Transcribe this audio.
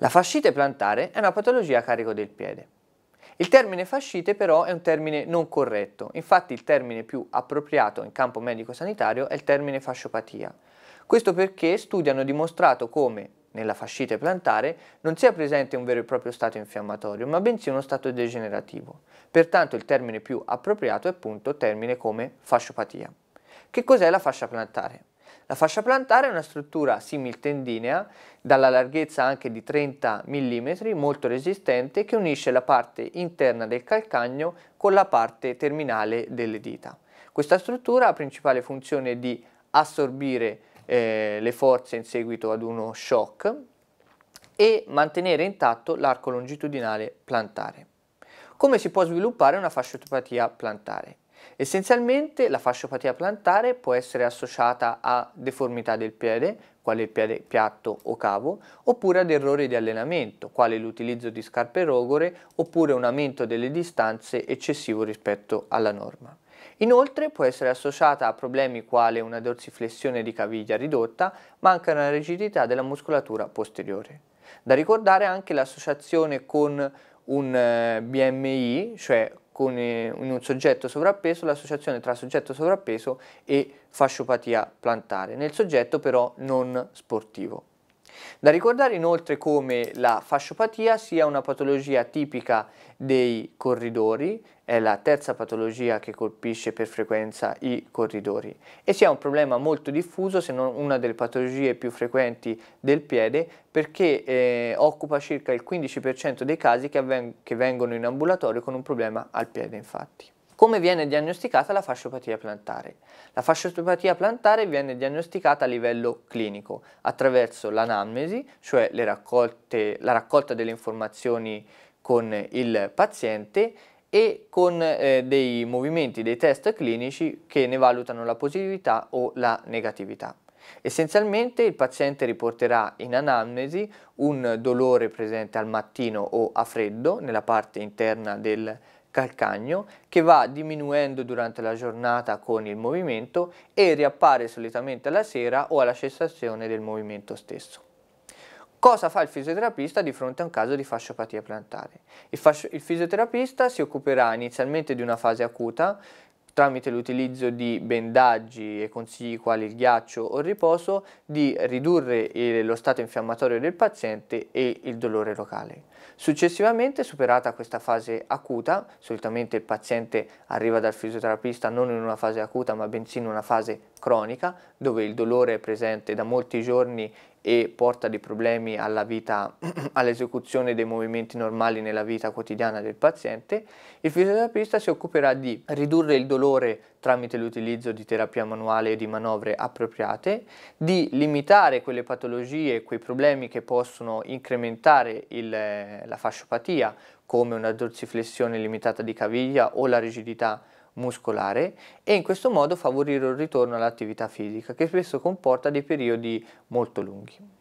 La fascite plantare è una patologia a carico del piede. Il termine fascite però è un termine non corretto, infatti il termine più appropriato in campo medico-sanitario è il termine fasciopatia. Questo perché studi hanno dimostrato come nella fascite plantare non sia presente un vero e proprio stato infiammatorio, ma bensì uno stato degenerativo. Pertanto il termine più appropriato è appunto termine come fasciopatia. Che cos'è la fascia plantare? La fascia plantare è una struttura similtendinea, dalla larghezza anche di 30 mm, molto resistente, che unisce la parte interna del calcagno con la parte terminale delle dita. Questa struttura ha principale funzione di assorbire eh, le forze in seguito ad uno shock e mantenere intatto l'arco longitudinale plantare. Come si può sviluppare una fasciotopatia plantare? Essenzialmente la fasciopatia plantare può essere associata a deformità del piede, quale il piede piatto o cavo, oppure ad errori di allenamento, quale l'utilizzo di scarpe rogore, oppure un aumento delle distanze eccessivo rispetto alla norma. Inoltre può essere associata a problemi quale una dorsiflessione di caviglia ridotta, manca una rigidità della muscolatura posteriore. Da ricordare anche l'associazione con un eh, BMI, cioè con, eh, in un soggetto sovrappeso l'associazione tra soggetto sovrappeso e fasciopatia plantare, nel soggetto però non sportivo. Da ricordare inoltre come la fasciopatia sia una patologia tipica dei corridori, è la terza patologia che colpisce per frequenza i corridori e sia un problema molto diffuso se non una delle patologie più frequenti del piede perché eh, occupa circa il 15% dei casi che, che vengono in ambulatorio con un problema al piede infatti. Come viene diagnosticata la fasciopatia plantare? La fasciopatia plantare viene diagnosticata a livello clinico attraverso l'anamnesi, cioè raccolte, la raccolta delle informazioni con il paziente e con eh, dei movimenti, dei test clinici che ne valutano la positività o la negatività. Essenzialmente il paziente riporterà in anamnesi un dolore presente al mattino o a freddo nella parte interna del calcagno che va diminuendo durante la giornata con il movimento e riappare solitamente alla sera o alla cessazione del movimento stesso. Cosa fa il fisioterapista di fronte a un caso di fasciopatia plantare? Il, fascio, il fisioterapista si occuperà inizialmente di una fase acuta tramite l'utilizzo di bendaggi e consigli quali il ghiaccio o il riposo, di ridurre il, lo stato infiammatorio del paziente e il dolore locale. Successivamente, superata questa fase acuta, solitamente il paziente arriva dal fisioterapista non in una fase acuta ma bensì in una fase cronica, dove il dolore è presente da molti giorni e porta dei problemi all'esecuzione dei movimenti normali nella vita quotidiana del paziente, il fisioterapista si occuperà di ridurre il dolore tramite l'utilizzo di terapia manuale e di manovre appropriate, di limitare quelle patologie e quei problemi che possono incrementare il, eh, la fasciopatia come una dorsiflessione limitata di caviglia o la rigidità muscolare e in questo modo favorire un ritorno all'attività fisica che spesso comporta dei periodi molto lunghi.